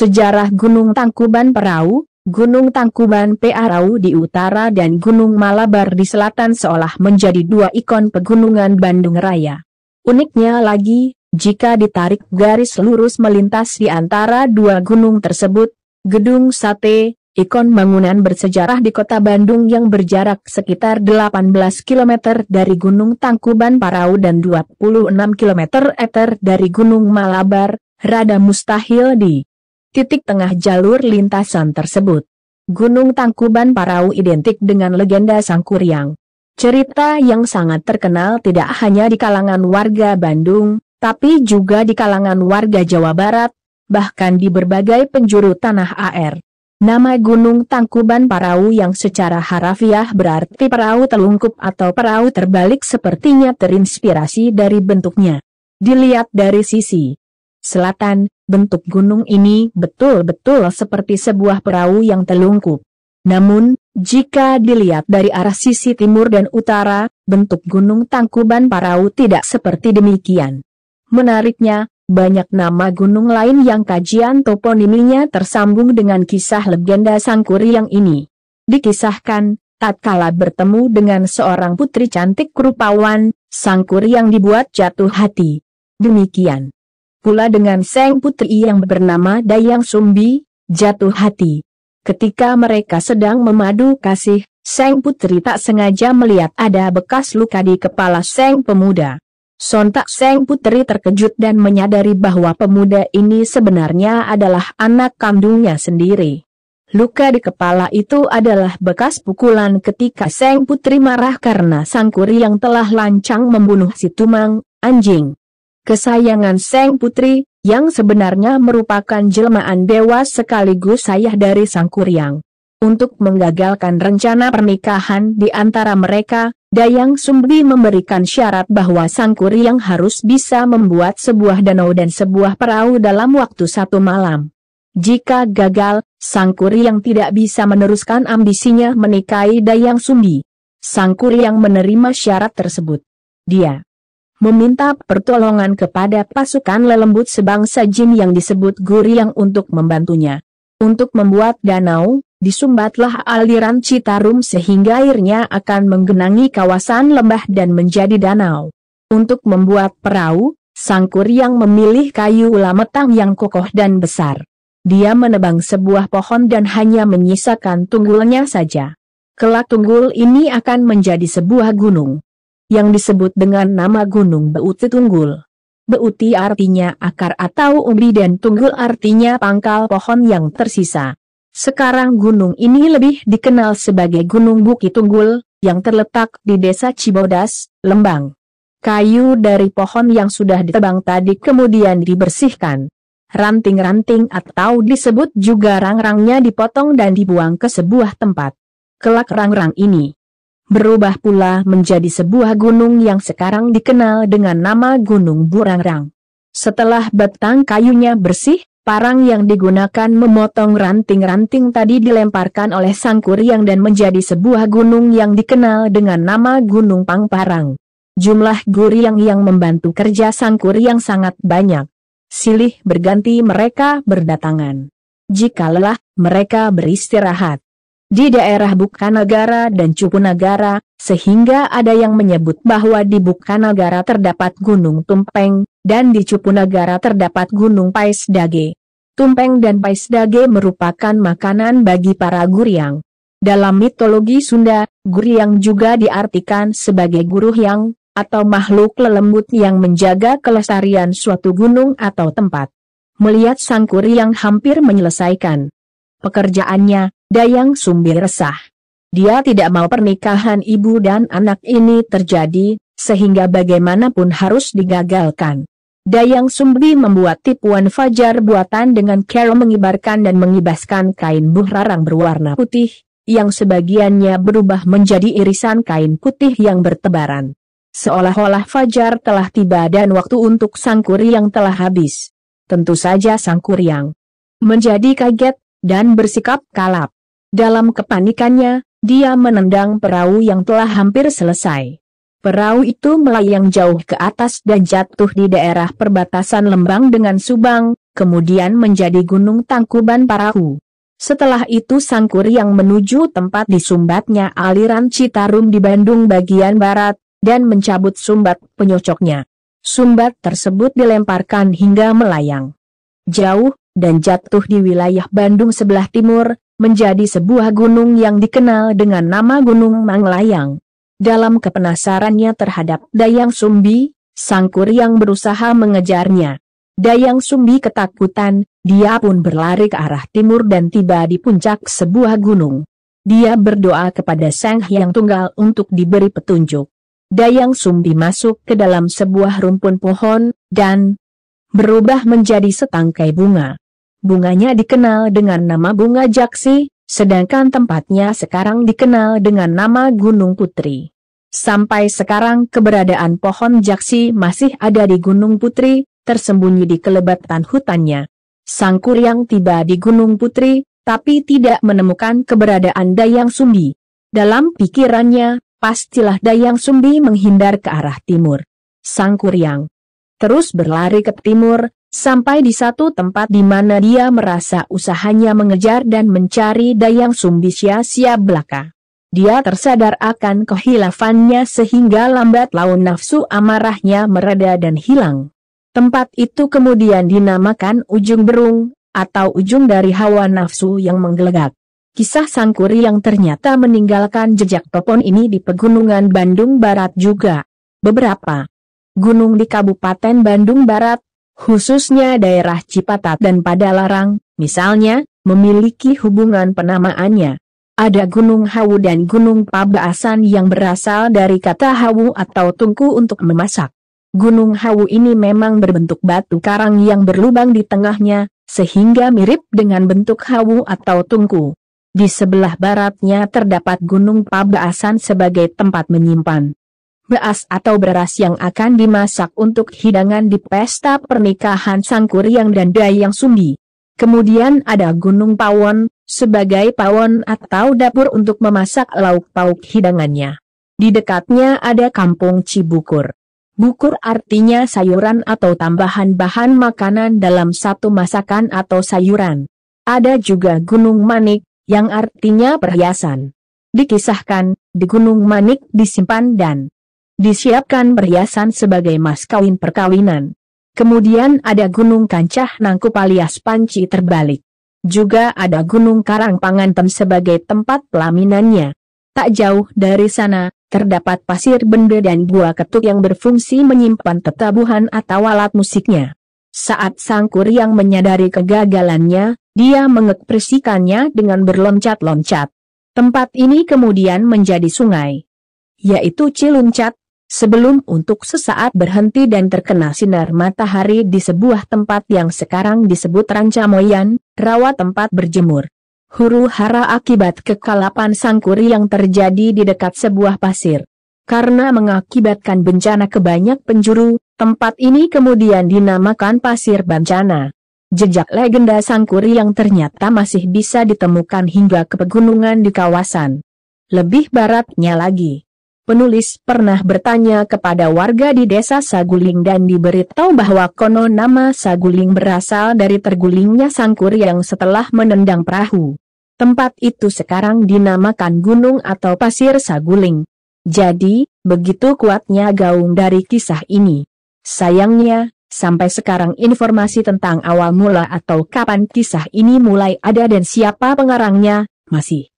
Sejarah Gunung Tangkuban Perahu, Gunung Tangkuban Perahu di utara dan Gunung Malabar di selatan seolah menjadi dua ikon pegunungan Bandung Raya. Uniknya lagi, jika ditarik garis lurus melintas di antara dua gunung tersebut, Gedung Sate, ikon bangunan bersejarah di kota Bandung yang berjarak sekitar 18 km dari Gunung Tangkuban Parau dan 26 km eter dari Gunung Malabar, rada mustahil di titik tengah jalur lintasan tersebut. Gunung Tangkuban Parau identik dengan legenda Sangkuriang. Cerita yang sangat terkenal tidak hanya di kalangan warga Bandung, tapi juga di kalangan warga Jawa Barat, bahkan di berbagai penjuru tanah air. Nama Gunung Tangkuban Parau yang secara harafiah berarti perahu telungkup atau perahu terbalik sepertinya terinspirasi dari bentuknya. Dilihat dari sisi selatan, bentuk gunung ini betul-betul seperti sebuah perahu yang telungkup. Namun, jika dilihat dari arah sisi timur dan utara, bentuk gunung tangkuban Parau tidak seperti demikian. Menariknya, banyak nama gunung lain yang kajian toponiminya tersambung dengan kisah legenda yang ini. Dikisahkan, tatkala bertemu dengan seorang putri cantik rupawan, yang dibuat jatuh hati. Demikian pula dengan Seng Putri yang bernama Dayang Sumbi, jatuh hati. Ketika mereka sedang memadu kasih, Seng Putri tak sengaja melihat ada bekas luka di kepala Seng Pemuda. Sontak Seng Putri terkejut dan menyadari bahwa pemuda ini sebenarnya adalah anak kandungnya sendiri. Luka di kepala itu adalah bekas pukulan ketika Seng Putri marah karena Sangkuri yang telah lancang membunuh si Tumang, anjing kesayangan Seng Putri, yang sebenarnya merupakan jelmaan dewa sekaligus ayah dari Sang Kuryang. Untuk menggagalkan rencana pernikahan di antara mereka, Dayang Sumbi memberikan syarat bahwa Sang Kuryang harus bisa membuat sebuah danau dan sebuah perahu dalam waktu satu malam. Jika gagal, Sang Kuryang tidak bisa meneruskan ambisinya menikahi Dayang Sumbi. Sang Kuryang menerima syarat tersebut. Dia meminta pertolongan kepada pasukan lelembut sebangsa jin yang disebut Guriang untuk membantunya. Untuk membuat danau, disumbatlah aliran Citarum sehingga airnya akan menggenangi kawasan lembah dan menjadi danau. Untuk membuat perahu, Sangkur yang memilih kayu lametang yang kokoh dan besar. Dia menebang sebuah pohon dan hanya menyisakan tunggulnya saja. Kelak tunggul ini akan menjadi sebuah gunung yang disebut dengan nama Gunung Beuti Tunggul. Beuti artinya akar atau umbi dan tunggul artinya pangkal pohon yang tersisa. Sekarang gunung ini lebih dikenal sebagai Gunung Bukit Tunggul, yang terletak di desa Cibodas, Lembang. Kayu dari pohon yang sudah ditebang tadi kemudian dibersihkan. Ranting-ranting atau disebut juga rang-rangnya dipotong dan dibuang ke sebuah tempat. Kelak rang-rang ini berubah pula menjadi sebuah gunung yang sekarang dikenal dengan nama Gunung Burangrang. Setelah batang kayunya bersih, parang yang digunakan memotong ranting-ranting tadi dilemparkan oleh sang kuryang dan menjadi sebuah gunung yang dikenal dengan nama Gunung Pangparang. Jumlah guryang yang membantu kerja sang kuryang sangat banyak. Silih berganti mereka berdatangan. Jika lelah, mereka beristirahat di daerah Bukanagara dan Cukunagara, sehingga ada yang menyebut bahwa di Bukanagara terdapat Gunung Tumpeng, dan di Cukunagara terdapat Gunung Paisdage. Tumpeng dan Paisdage merupakan makanan bagi para guriang. Dalam mitologi Sunda, guriang juga diartikan sebagai guru yang, atau makhluk lelembut yang menjaga kelestarian suatu gunung atau tempat. Melihat sang yang hampir menyelesaikan Pekerjaannya, Dayang Sumbi resah. Dia tidak mau pernikahan ibu dan anak ini terjadi, sehingga bagaimanapun harus digagalkan. Dayang Sumbi membuat tipuan fajar buatan dengan cara mengibarkan dan mengibaskan kain buhrarang berwarna putih, yang sebagiannya berubah menjadi irisan kain putih yang bertebaran. Seolah-olah fajar telah tiba dan waktu untuk sang kuryang telah habis. Tentu saja sang kuryang menjadi kaget, dan bersikap kalap. Dalam kepanikannya, dia menendang perahu yang telah hampir selesai. Perahu itu melayang jauh ke atas dan jatuh di daerah perbatasan Lembang dengan Subang, kemudian menjadi Gunung Tangkuban Parahu. Setelah itu Sangkur yang menuju tempat disumbatnya aliran Citarum di Bandung bagian barat, dan mencabut sumbat penyocoknya. Sumbat tersebut dilemparkan hingga melayang. Jauh, dan jatuh di wilayah Bandung sebelah timur, menjadi sebuah gunung yang dikenal dengan nama Gunung Manglayang. Dalam kepenasarannya terhadap Dayang Sumbi, Sangkur yang berusaha mengejarnya. Dayang Sumbi ketakutan, dia pun berlari ke arah timur dan tiba di puncak sebuah gunung. Dia berdoa kepada Sang Hyang Tunggal untuk diberi petunjuk. Dayang Sumbi masuk ke dalam sebuah rumpun pohon, dan, berubah menjadi setangkai bunga. Bunganya dikenal dengan nama bunga jaksi, sedangkan tempatnya sekarang dikenal dengan nama Gunung Putri. Sampai sekarang keberadaan pohon jaksi masih ada di Gunung Putri, tersembunyi di kelebatan hutannya. Sang Kuryang tiba di Gunung Putri, tapi tidak menemukan keberadaan Dayang Sumbi. Dalam pikirannya, pastilah Dayang Sumbi menghindar ke arah timur. Sang Kuryang terus berlari ke timur, sampai di satu tempat di mana dia merasa usahanya mengejar dan mencari Dayang Sumbisya belaka. Dia tersadar akan kehilafannya sehingga lambat laun nafsu amarahnya mereda dan hilang. Tempat itu kemudian dinamakan ujung berung, atau ujung dari hawa nafsu yang menggelegak. Kisah Sangkuri yang ternyata meninggalkan jejak topon ini di Pegunungan Bandung Barat juga. Beberapa gunung di Kabupaten Bandung Barat, khususnya daerah Cipatat dan Padalarang, misalnya, memiliki hubungan penamaannya. Ada Gunung Hawu dan Gunung Pabaasan yang berasal dari kata hawu atau tungku untuk memasak. Gunung Hawu ini memang berbentuk batu karang yang berlubang di tengahnya, sehingga mirip dengan bentuk hawu atau tungku. Di sebelah baratnya terdapat Gunung Pabaasan sebagai tempat menyimpan Beras atau beras yang akan dimasak untuk hidangan di pesta pernikahan sang kuryang dan dayang sumbi. Kemudian ada gunung pawon, sebagai pawon atau dapur untuk memasak lauk pauk hidangannya. Di dekatnya ada kampung Cibukur. Bukur artinya sayuran atau tambahan bahan makanan dalam satu masakan atau sayuran. Ada juga Gunung Manik, yang artinya perhiasan. Dikisahkan, di Gunung Manik disimpan dan Disiapkan perhiasan sebagai mas kawin perkawinan. Kemudian ada Gunung Kancah Nangkup alias Panci terbalik. Juga ada Gunung Karang pangantem sebagai tempat pelaminannya. Tak jauh dari sana, terdapat pasir benda dan gua ketuk yang berfungsi menyimpan tetabuhan atau alat musiknya. Saat Sangkur yang menyadari kegagalannya, dia mengekspresikannya dengan berloncat-loncat. Tempat ini kemudian menjadi sungai, yaitu Ciluncat, sebelum untuk sesaat berhenti dan terkena sinar matahari di sebuah tempat yang sekarang disebut Ranca Moyan, rawa tempat berjemur. Huru hara akibat kekalapan sangkuri yang terjadi di dekat sebuah pasir. Karena mengakibatkan bencana ke banyak penjuru, tempat ini kemudian dinamakan pasir bencana. Jejak legenda sangkuri yang ternyata masih bisa ditemukan hingga ke pegunungan di kawasan. Lebih baratnya lagi, Penulis pernah bertanya kepada warga di desa Saguling dan diberitahu bahwa konon nama Saguling berasal dari tergulingnya sangkur yang setelah menendang perahu. Tempat itu sekarang dinamakan gunung atau pasir Saguling. Jadi, begitu kuatnya gaung dari kisah ini. Sayangnya, sampai sekarang informasi tentang awal mula atau kapan kisah ini mulai ada dan siapa pengarangnya, masih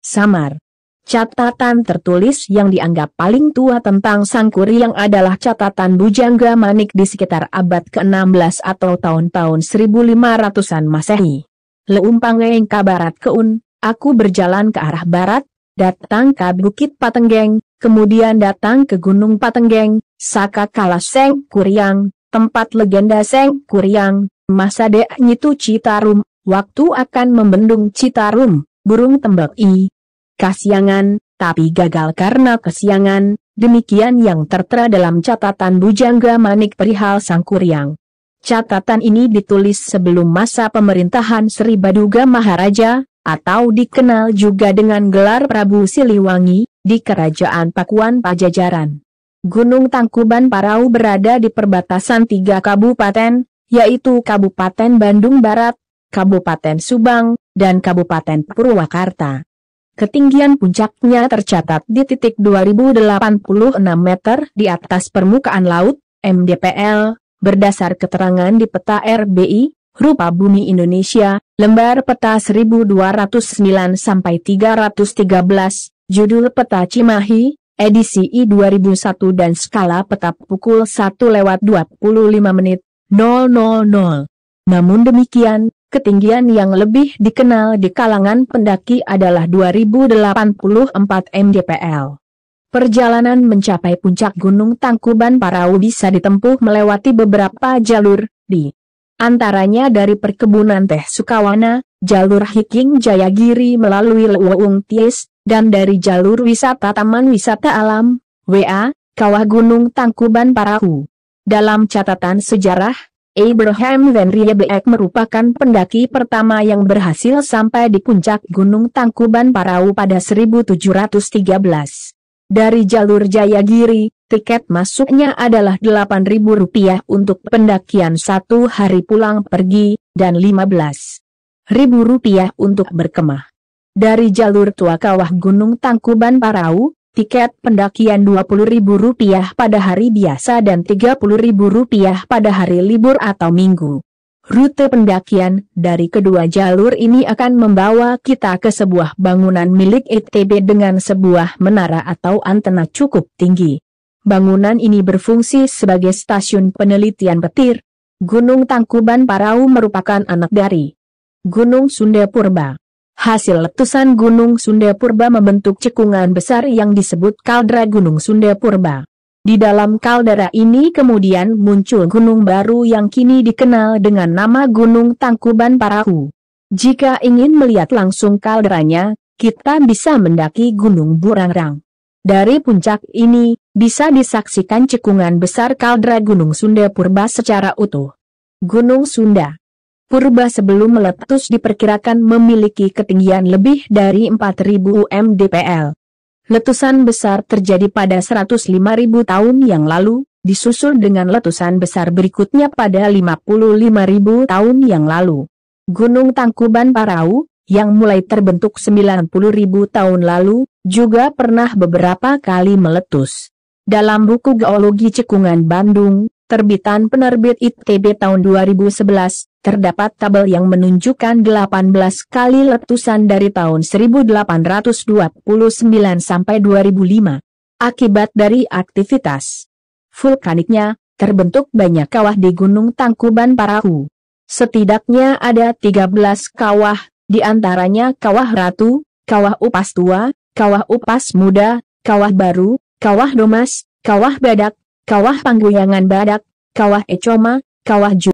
samar. Catatan tertulis yang dianggap paling tua tentang Sangkuriang adalah catatan Bujangga Manik di sekitar abad ke-16 atau tahun-tahun 1500-an Masehi. Leumpangeng ke barat keun, aku berjalan ke arah barat, datang ke Bukit Patenggeng, kemudian datang ke Gunung Patenggeng, Saka Kala Seng Kuriang, tempat legenda Seng Kuriang, masa dek nyitu Citarum, waktu akan membendung Citarum, burung tembak i kasiangan, tapi gagal karena kesiangan, demikian yang tertera dalam catatan Bujangga Manik perihal Sang Catatan ini ditulis sebelum masa pemerintahan Sri Baduga Maharaja, atau dikenal juga dengan gelar Prabu Siliwangi, di Kerajaan Pakuan Pajajaran. Gunung Tangkuban Parau berada di perbatasan tiga kabupaten, yaitu Kabupaten Bandung Barat, Kabupaten Subang, dan Kabupaten Purwakarta. Ketinggian puncaknya tercatat di titik 2086 meter di atas permukaan laut, MDPL, berdasar keterangan di peta RBI, Rupa Bumi Indonesia, lembar peta 1209-313, sampai judul peta Cimahi, edisi I2001 dan skala peta pukul 1 lewat 25 menit, 000. Namun demikian, ketinggian yang lebih dikenal di kalangan pendaki adalah 2084 mdpl. Perjalanan mencapai puncak Gunung Tangkuban Parahu bisa ditempuh melewati beberapa jalur, di antaranya dari perkebunan teh Sukawana, jalur Hiking Jayagiri melalui Leuwung Ties, dan dari jalur wisata Taman Wisata Alam, WA, Kawah Gunung Tangkuban Parahu. Dalam catatan sejarah, Abraham Van Riebeek merupakan pendaki pertama yang berhasil sampai di puncak Gunung Tangkuban Parau pada 1713. Dari jalur Jayagiri, tiket masuknya adalah Rp8.000 untuk pendakian satu hari pulang pergi, dan Rp15.000 untuk berkemah. Dari jalur Tua Kawah Gunung Tangkuban Parau. Tiket pendakian Rp20.000 pada hari biasa dan Rp30.000 pada hari libur atau minggu. Rute pendakian dari kedua jalur ini akan membawa kita ke sebuah bangunan milik ITB e dengan sebuah menara atau antena cukup tinggi. Bangunan ini berfungsi sebagai stasiun penelitian petir. Gunung Tangkuban Parau merupakan anak dari Gunung Sunda Purba. Hasil letusan Gunung Sunda Purba membentuk cekungan besar yang disebut kaldera Gunung Sunda Purba. Di dalam kaldera ini kemudian muncul gunung baru yang kini dikenal dengan nama Gunung Tangkuban Parahu. Jika ingin melihat langsung kalderanya, kita bisa mendaki Gunung Burangrang. Dari puncak ini, bisa disaksikan cekungan besar kaldera Gunung Sunda Purba secara utuh. Gunung Sunda Purba sebelum meletus diperkirakan memiliki ketinggian lebih dari 4.000 mdpl. Letusan besar terjadi pada 105.000 tahun yang lalu, disusul dengan letusan besar berikutnya pada 55.000 tahun yang lalu. Gunung Tangkuban Parau, yang mulai terbentuk 90.000 tahun lalu, juga pernah beberapa kali meletus. Dalam buku Geologi Cekungan Bandung, terbitan penerbit ITB tahun 2011, terdapat tabel yang menunjukkan 18 kali letusan dari tahun 1829 sampai 2005. Akibat dari aktivitas vulkaniknya, terbentuk banyak kawah di Gunung Tangkuban Parahu. Setidaknya ada 13 kawah, di antaranya Kawah Ratu, Kawah Upas Tua, Kawah Upas Muda, Kawah Baru, Kawah Domas, Kawah Badak, Kawah Pangguyangan Badak, Kawah Ecoma, Kawah Ju